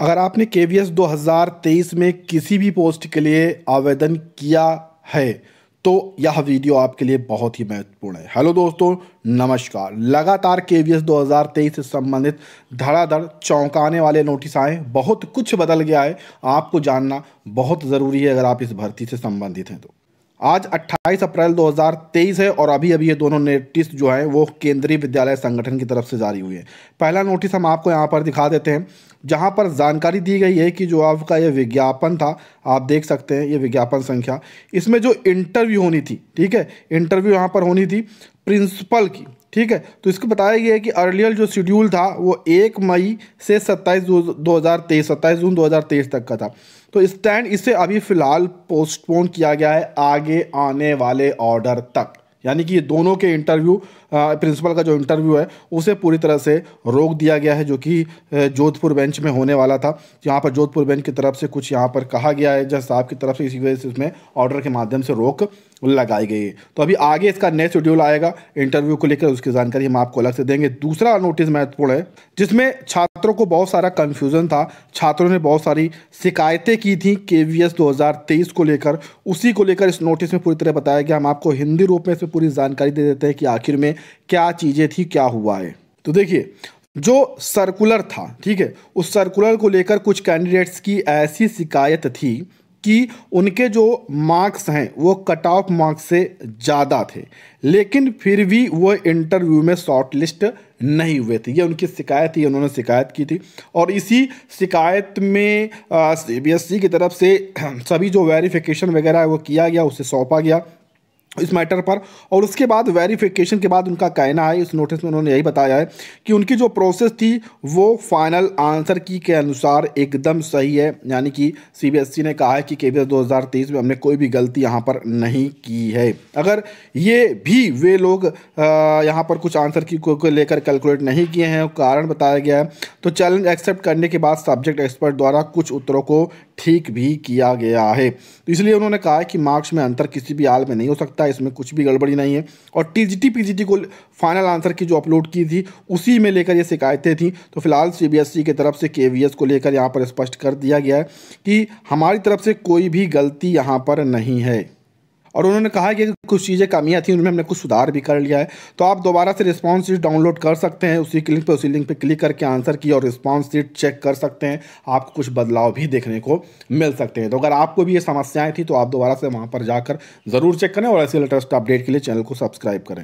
अगर आपने के वी एस दो हज़ार तेईस में किसी भी पोस्ट के लिए आवेदन किया है तो यह वीडियो आपके लिए बहुत ही महत्वपूर्ण है हेलो दोस्तों नमस्कार लगातार के वी एस दो हज़ार तेईस से संबंधित धड़ाधड़ चौंकाने वाले नोटिस आए बहुत कुछ बदल गया है आपको जानना बहुत ज़रूरी है अगर आप इस भर्ती से संबंधित हैं तो आज 28 अप्रैल 2023 है और अभी अभी ये दोनों नोटिस जो है वो केंद्रीय विद्यालय संगठन की तरफ से जारी हुए हैं पहला नोटिस हम आपको यहाँ पर दिखा देते हैं जहाँ पर जानकारी दी गई है कि जो आपका ये विज्ञापन था आप देख सकते हैं ये विज्ञापन संख्या इसमें जो इंटरव्यू होनी थी ठीक है इंटरव्यू यहाँ पर होनी थी प्रिंसिपल की ठीक है तो इसको बताया गया है कि अर्लियर जो शेड्यूल था वो एक मई से सत्ताईस दो हज़ार तेईस सत्ताईस जून दो हजार तेईस तक का था तो स्टैंड इस इसे अभी फ़िलहाल पोस्टपोन किया गया है आगे आने वाले ऑर्डर तक यानी कि ये दोनों के इंटरव्यू प्रिंसिपल का जो इंटरव्यू है उसे पूरी तरह से रोक दिया गया है जो कि जोधपुर बेंच में होने वाला था यहाँ पर जोधपुर बेंच की तरफ से कुछ यहाँ पर कहा गया है जज साहब की तरफ से इसी वजह से इसमें ऑर्डर के माध्यम से रोक लगाई गई है तो अभी आगे इसका नेक्स्ट शेड्यूल आएगा इंटरव्यू को लेकर उसकी जानकारी हम आपको अलग से देंगे दूसरा नोटिस महत्वपूर्ण है जिसमें छात्रों को बहुत सारा कन्फ्यूज़न था छात्रों ने बहुत सारी शिकायतें की थी के वी एस को लेकर उसी को लेकर इस नोटिस में पूरी तरह बताया गया हम आपको हिंदी रूप में इसमें पूरी जानकारी दे देते हैं कि आखिर में क्या चीज़ें थी क्या हुआ है तो देखिए जो सर्कुलर था ठीक है उस सर्कुलर को लेकर कुछ कैंडिडेट्स की ऐसी शिकायत थी कि उनके जो मार्क्स हैं वो कट ऑफ मार्क्स से ज़्यादा थे लेकिन फिर भी वो इंटरव्यू में शॉर्ट लिस्ट नहीं हुए थे ये उनकी शिकायत थी उन्होंने शिकायत की थी और इसी शिकायत में सी e की तरफ से सभी जो वेरिफिकेशन वगैरह है वो किया गया उसे सौंपा गया इस मैटर पर और उसके बाद वेरिफिकेशन के बाद उनका कहना है इस नोटिस में उन्होंने यही बताया है कि उनकी जो प्रोसेस थी वो फाइनल आंसर की के अनुसार एकदम सही है यानी कि सीबीएसई e ने कहा है कि के 2023 में हमने कोई भी गलती यहाँ पर नहीं की है अगर ये भी वे लोग यहाँ पर कुछ आंसर की को, को लेकर कैलकुलेट नहीं किए हैं कारण बताया गया है तो चैलेंज एक्सेप्ट करने के बाद सब्जेक्ट एक्सपर्ट द्वारा कुछ उत्तरों को ठीक भी किया गया है तो इसलिए उन्होंने कहा है कि मार्क्स में अंतर किसी भी हाल में नहीं हो सकता सकता है इसमें कुछ भी गड़बड़ी नहीं है और टी जी पीजीटी को फाइनल आंसर की जो अपलोड की थी उसी में लेकर ये शिकायतें थी तो फिलहाल सी e की तरफ से के को लेकर यहाँ पर स्पष्ट कर दिया गया है कि हमारी तरफ से कोई भी गलती यहाँ पर नहीं है और उन्होंने कहा कि कुछ चीज़ें कमियाँ थी उनमें हमने कुछ सुधार भी कर लिया है तो आप दोबारा से रिस्पॉन्स शीट डाउनलोड कर सकते हैं उसी लिंक पर उसी लिंक पर क्लिक करके आंसर की और रिस्पॉन्स शीट चेक कर सकते हैं आपको कुछ बदलाव भी देखने को मिल सकते हैं तो अगर आपको भी ये समस्याएँ थी तो आप दोबारा से वहाँ पर जाकर ज़रूर चेक करें और ऐसे लेटेस्ट अपडेट के लिए चैनल को सब्सक्राइब करें